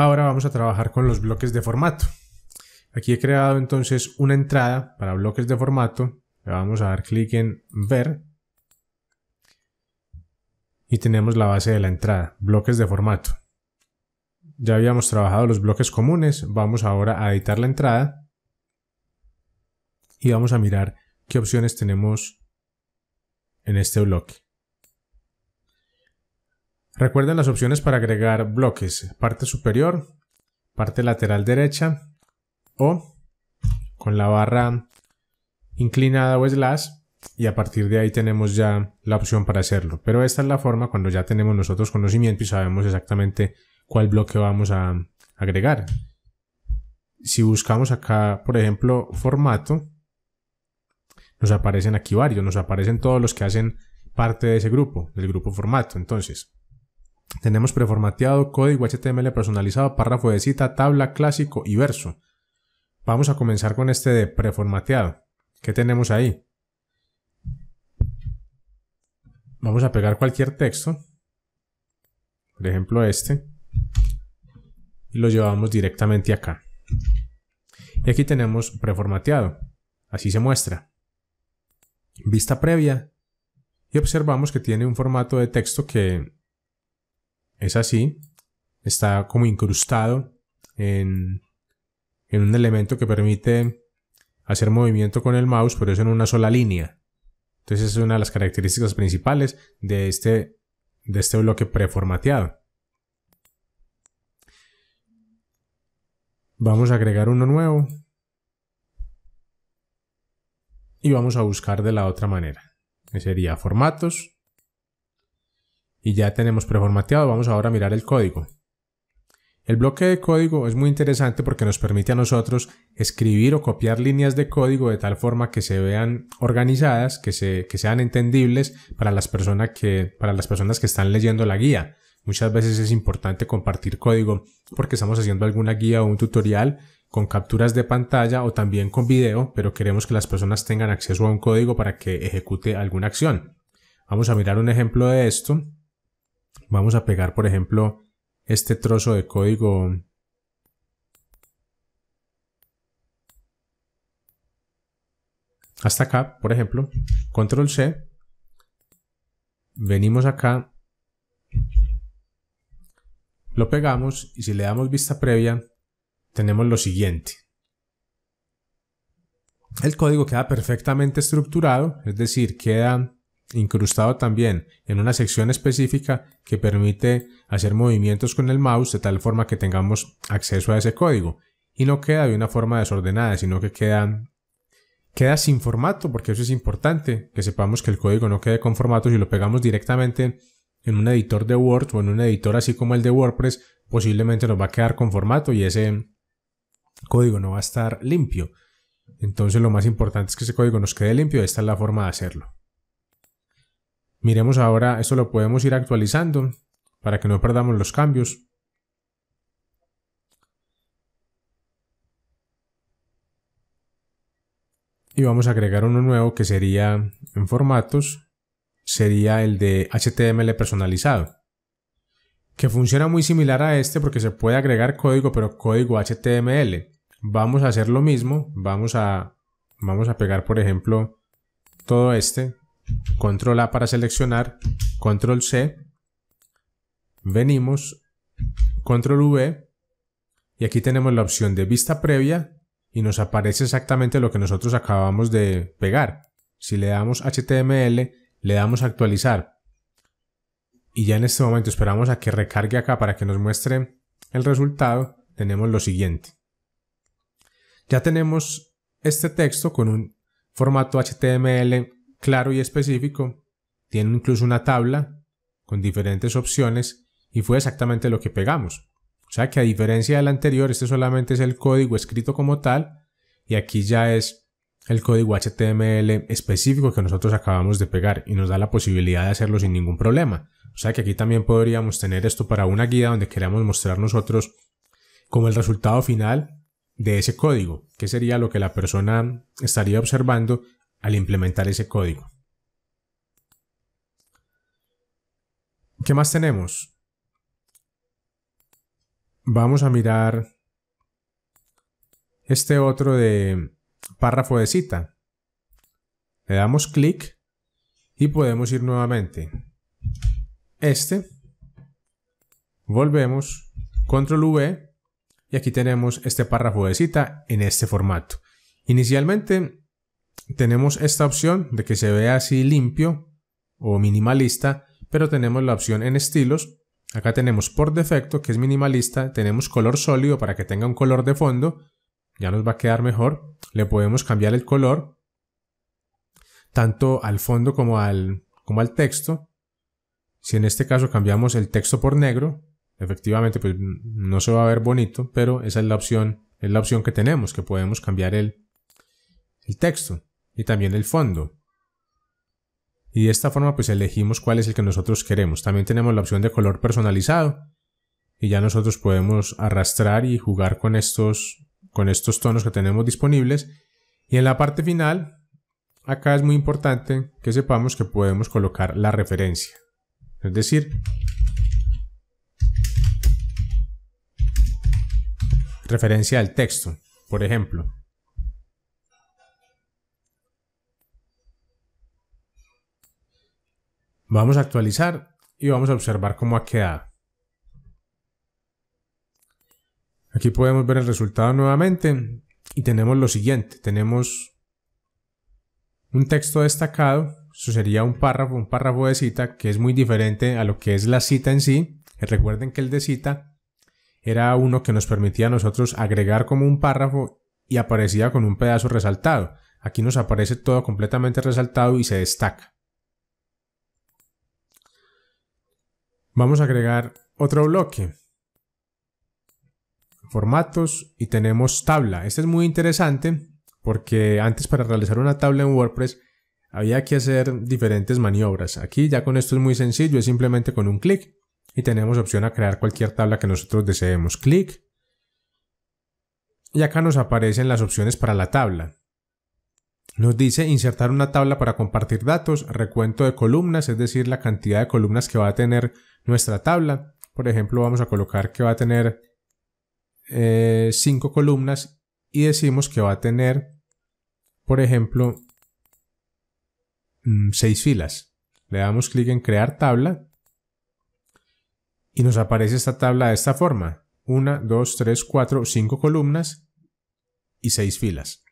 Ahora vamos a trabajar con los bloques de formato. Aquí he creado entonces una entrada para bloques de formato. Le vamos a dar clic en ver. Y tenemos la base de la entrada, bloques de formato. Ya habíamos trabajado los bloques comunes. Vamos ahora a editar la entrada. Y vamos a mirar qué opciones tenemos en este bloque. Recuerden las opciones para agregar bloques, parte superior, parte lateral derecha o con la barra inclinada o slash y a partir de ahí tenemos ya la opción para hacerlo. Pero esta es la forma cuando ya tenemos nosotros conocimiento y sabemos exactamente cuál bloque vamos a agregar. Si buscamos acá, por ejemplo, formato, nos aparecen aquí varios, nos aparecen todos los que hacen parte de ese grupo, del grupo formato. Entonces, tenemos preformateado, código HTML personalizado, párrafo de cita, tabla, clásico y verso. Vamos a comenzar con este de preformateado. ¿Qué tenemos ahí? Vamos a pegar cualquier texto, por ejemplo este, y lo llevamos directamente acá. Y aquí tenemos preformateado. Así se muestra. Vista previa. Y observamos que tiene un formato de texto que es así, está como incrustado en, un elemento que permite hacer movimiento con el mouse, pero eso en una sola línea. Entonces es una de las características principales de este, de este bloque preformateado. Vamos a agregar uno nuevo. Y vamos a buscar de la otra manera. sería formatos y ya tenemos preformateado. Vamos ahora a mirar el código. El bloque de código es muy interesante porque nos permite a nosotros escribir o copiar líneas de código de tal forma que se vean organizadas, que, se, que sean entendibles para las, personas que, para las personas que están leyendo la guía. Muchas veces es importante compartir código porque estamos haciendo alguna guía o un tutorial con capturas de pantalla o también con video, pero queremos que las personas tengan acceso a un código para que ejecute alguna acción. Vamos a mirar un ejemplo de esto. Vamos a pegar, por ejemplo, este trozo de código hasta acá, por ejemplo, control C, venimos acá, lo pegamos y si le damos vista previa, tenemos lo siguiente. El código queda perfectamente estructurado, es decir, queda incrustado también en una sección específica que permite hacer movimientos con el mouse de tal forma que tengamos acceso a ese código y no queda de una forma desordenada, sino que queda, queda sin formato, porque eso es importante, que sepamos que el código no quede con formato si lo pegamos directamente en un editor de Word o en un editor así como el de WordPress, posiblemente nos va a quedar con formato y ese código no va a estar limpio. Entonces lo más importante es que ese código nos quede limpio, esta es la forma de hacerlo. Miremos ahora, esto lo podemos ir actualizando para que no perdamos los cambios. Y vamos a agregar uno nuevo que sería en formatos, sería el de HTML personalizado, que funciona muy similar a este porque se puede agregar código, pero código HTML. Vamos a hacer lo mismo, vamos a, vamos a pegar por ejemplo todo este control A para seleccionar, control C, venimos, control V, y aquí tenemos la opción de vista previa y nos aparece exactamente lo que nosotros acabamos de pegar. Si le damos HTML, le damos actualizar. Y ya en este momento esperamos a que recargue acá para que nos muestre el resultado. Tenemos lo siguiente. Ya tenemos este texto con un formato HTML claro y específico, tiene incluso una tabla con diferentes opciones y fue exactamente lo que pegamos. O sea que a diferencia del anterior, este solamente es el código escrito como tal y aquí ya es el código HTML específico que nosotros acabamos de pegar y nos da la posibilidad de hacerlo sin ningún problema. O sea que aquí también podríamos tener esto para una guía donde queramos mostrar nosotros como el resultado final de ese código, que sería lo que la persona estaría observando al implementar ese código. ¿Qué más tenemos? Vamos a mirar este otro de párrafo de cita. Le damos clic y podemos ir nuevamente. Este. Volvemos. Control V. Y aquí tenemos este párrafo de cita en este formato. Inicialmente tenemos esta opción de que se vea así limpio o minimalista, pero tenemos la opción en estilos. Acá tenemos por defecto que es minimalista, tenemos color sólido para que tenga un color de fondo, ya nos va a quedar mejor. Le podemos cambiar el color tanto al fondo como al, como al texto. Si en este caso cambiamos el texto por negro, efectivamente pues, no se va a ver bonito, pero esa es la opción, es la opción que tenemos, que podemos cambiar el texto y también el fondo. Y de esta forma pues elegimos cuál es el que nosotros queremos. También tenemos la opción de color personalizado y ya nosotros podemos arrastrar y jugar con estos, con estos tonos que tenemos disponibles. Y en la parte final, acá es muy importante que sepamos que podemos colocar la referencia. Es decir, referencia al texto, por ejemplo. Vamos a actualizar y vamos a observar cómo ha quedado. Aquí podemos ver el resultado nuevamente y tenemos lo siguiente. Tenemos un texto destacado, eso sería un párrafo, un párrafo de cita que es muy diferente a lo que es la cita en sí. Recuerden que el de cita era uno que nos permitía a nosotros agregar como un párrafo y aparecía con un pedazo resaltado. Aquí nos aparece todo completamente resaltado y se destaca. Vamos a agregar otro bloque. Formatos y tenemos tabla. Este es muy interesante porque antes para realizar una tabla en WordPress había que hacer diferentes maniobras. Aquí ya con esto es muy sencillo, es simplemente con un clic y tenemos opción a crear cualquier tabla que nosotros deseemos. Clic. Y acá nos aparecen las opciones para la tabla. Nos dice insertar una tabla para compartir datos, recuento de columnas, es decir, la cantidad de columnas que va a tener nuestra tabla. Por ejemplo, vamos a colocar que va a tener 5 eh, columnas y decimos que va a tener, por ejemplo, mm, seis filas. Le damos clic en crear tabla y nos aparece esta tabla de esta forma. una dos tres cuatro cinco columnas y seis filas.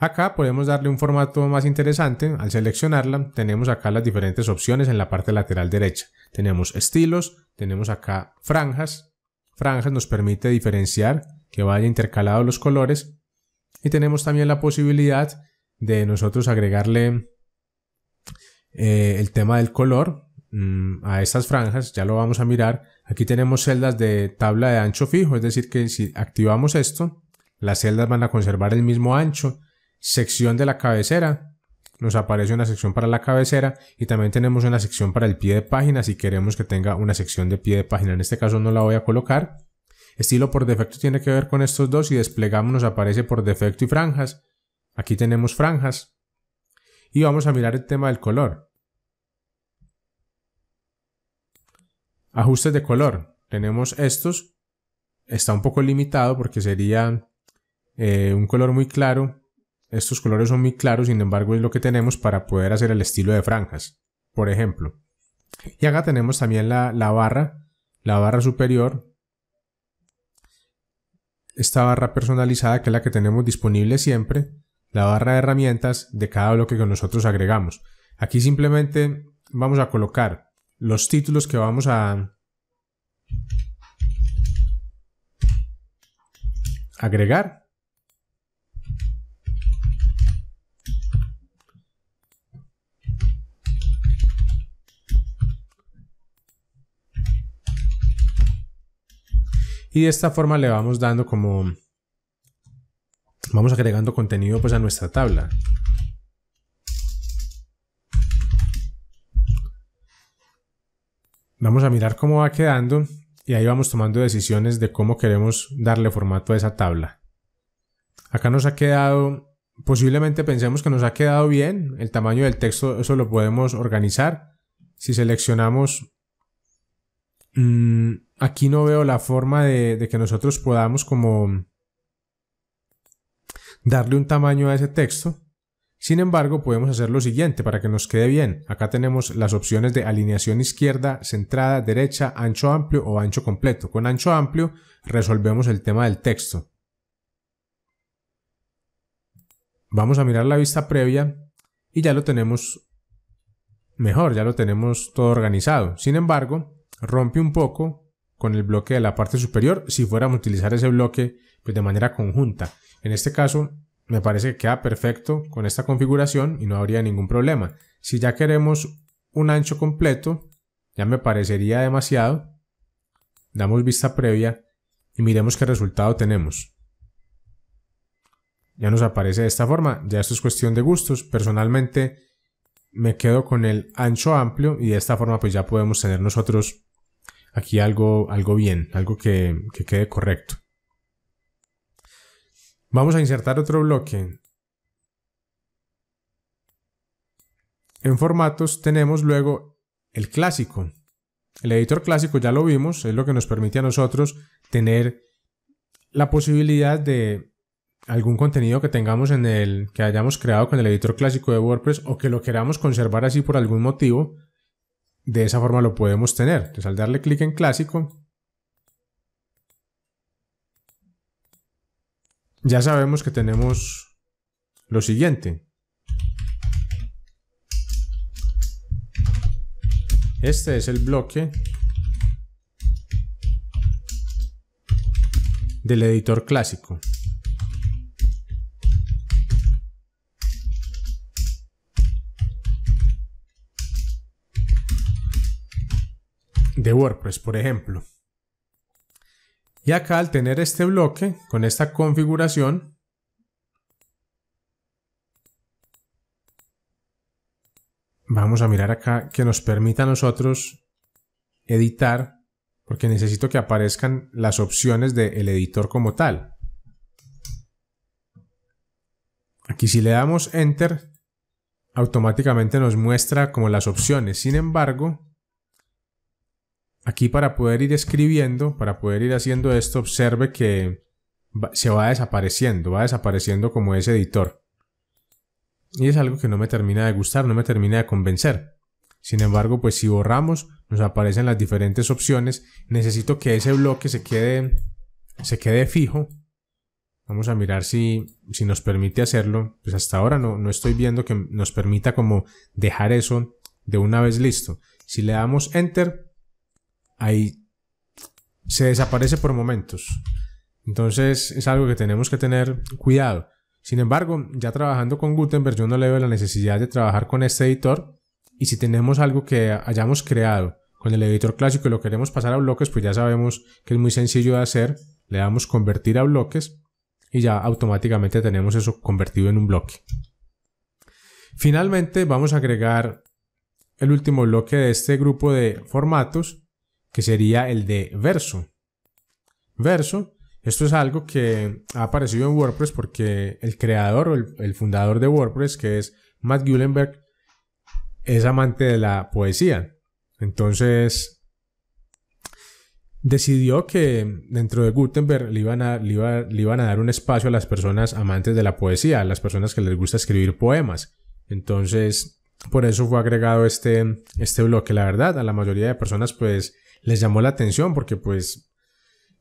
Acá podemos darle un formato más interesante. Al seleccionarla tenemos acá las diferentes opciones en la parte lateral derecha. Tenemos estilos, tenemos acá franjas. Franjas nos permite diferenciar que vaya intercalado los colores y tenemos también la posibilidad de nosotros agregarle eh, el tema del color mm, a estas franjas, ya lo vamos a mirar. Aquí tenemos celdas de tabla de ancho fijo, es decir que si activamos esto, las celdas van a conservar el mismo ancho sección de la cabecera. Nos aparece una sección para la cabecera y también tenemos una sección para el pie de página si queremos que tenga una sección de pie de página. En este caso no la voy a colocar. Estilo por defecto tiene que ver con estos dos y desplegamos nos aparece por defecto y franjas. Aquí tenemos franjas. Y vamos a mirar el tema del color. Ajustes de color. Tenemos estos. Está un poco limitado porque sería eh, un color muy claro estos colores son muy claros, sin embargo es lo que tenemos para poder hacer el estilo de franjas, por ejemplo. Y acá tenemos también la, barra, la barra superior, esta barra personalizada que es la que tenemos disponible siempre, la barra de herramientas de cada bloque que nosotros agregamos. Aquí simplemente vamos a colocar los títulos que vamos a agregar Y de esta forma le vamos dando como... Vamos agregando contenido pues a nuestra tabla. Vamos a mirar cómo va quedando y ahí vamos tomando decisiones de cómo queremos darle formato a esa tabla. Acá nos ha quedado, posiblemente pensemos que nos ha quedado bien, el tamaño del texto, eso lo podemos organizar. Si seleccionamos mm, aquí no veo la forma de, que nosotros podamos como darle un tamaño a ese texto. Sin embargo, podemos hacer lo siguiente para que nos quede bien. Acá tenemos las opciones de alineación izquierda, centrada, derecha, ancho amplio o ancho completo. Con ancho amplio resolvemos el tema del texto. Vamos a mirar la vista previa y ya lo tenemos mejor, ya lo tenemos todo organizado. Sin embargo, rompe un poco con el bloque de la parte superior si fuéramos a utilizar ese bloque pues, de manera conjunta. En este caso me parece que queda perfecto con esta configuración y no habría ningún problema. Si ya queremos un ancho completo, ya me parecería demasiado. Damos vista previa y miremos qué resultado tenemos. Ya nos aparece de esta forma, ya esto es cuestión de gustos. Personalmente me quedo con el ancho amplio y de esta forma pues ya podemos tener nosotros aquí algo, algo bien, algo que, que quede correcto. Vamos a insertar otro bloque. En formatos tenemos luego el clásico. El editor clásico ya lo vimos, es lo que nos permite a nosotros tener la posibilidad de algún contenido que tengamos en el que hayamos creado con el editor clásico de WordPress o que lo queramos conservar así por algún motivo, de esa forma lo podemos tener. Entonces al darle clic en clásico, ya sabemos que tenemos lo siguiente. Este es el bloque del editor clásico. WordPress, por ejemplo. Y acá al tener este bloque con esta configuración, vamos a mirar acá que nos permita a nosotros editar, porque necesito que aparezcan las opciones del editor como tal. Aquí si le damos Enter, automáticamente nos muestra como las opciones. Sin embargo, Aquí para poder ir escribiendo, para poder ir haciendo esto, observe que se va desapareciendo, va desapareciendo como ese editor. Y es algo que no me termina de gustar, no me termina de convencer. Sin embargo, pues si borramos, nos aparecen las diferentes opciones. Necesito que ese bloque se quede, se quede fijo. Vamos a mirar si, si nos permite hacerlo. Pues hasta ahora no, no estoy viendo que nos permita como dejar eso de una vez listo. Si le damos Enter, ahí se desaparece por momentos. Entonces es algo que tenemos que tener cuidado. Sin embargo, ya trabajando con Gutenberg, yo no le veo la necesidad de trabajar con este editor. Y si tenemos algo que hayamos creado con el editor clásico y lo queremos pasar a bloques, pues ya sabemos que es muy sencillo de hacer. Le damos convertir a bloques y ya automáticamente tenemos eso convertido en un bloque. Finalmente, vamos a agregar el último bloque de este grupo de formatos que sería el de verso. Verso, esto es algo que ha aparecido en WordPress porque el creador o el, fundador de WordPress, que es Matt Gulenberg, es amante de la poesía. Entonces, decidió que dentro de Gutenberg le iban, a, dar un espacio a las personas amantes de la poesía, a las personas que les gusta escribir poemas. Entonces, por eso fue agregado este, este bloque. La verdad, a la mayoría de personas, pues, les llamó la atención porque pues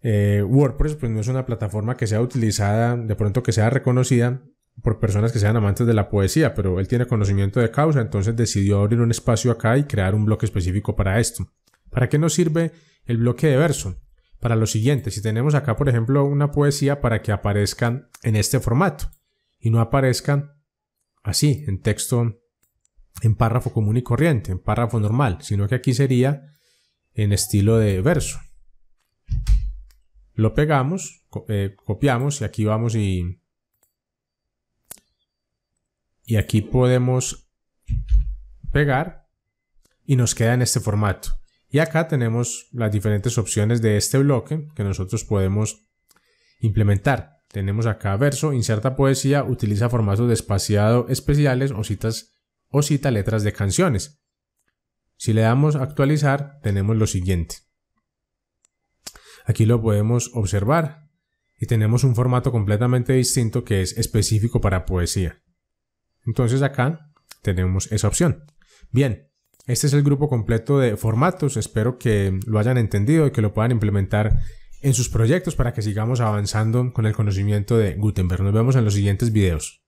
eh, WordPress pues, no es una plataforma que sea utilizada, de pronto que sea reconocida por personas que sean amantes de la poesía, pero él tiene conocimiento de causa, entonces decidió abrir un espacio acá y crear un bloque específico para esto. ¿Para qué nos sirve el bloque de verso? Para lo siguiente, si tenemos acá por ejemplo una poesía para que aparezcan en este formato y no aparezcan así, en texto, en párrafo común y corriente, en párrafo normal, sino que aquí sería en estilo de verso. Lo pegamos, eh, copiamos y aquí vamos y... Y aquí podemos pegar y nos queda en este formato. Y acá tenemos las diferentes opciones de este bloque que nosotros podemos implementar. Tenemos acá verso, inserta poesía, utiliza formatos de espaciado especiales o citas o cita letras de canciones. Si le damos actualizar, tenemos lo siguiente. Aquí lo podemos observar y tenemos un formato completamente distinto que es específico para poesía. Entonces acá tenemos esa opción. Bien, este es el grupo completo de formatos. Espero que lo hayan entendido y que lo puedan implementar en sus proyectos para que sigamos avanzando con el conocimiento de Gutenberg. Nos vemos en los siguientes videos.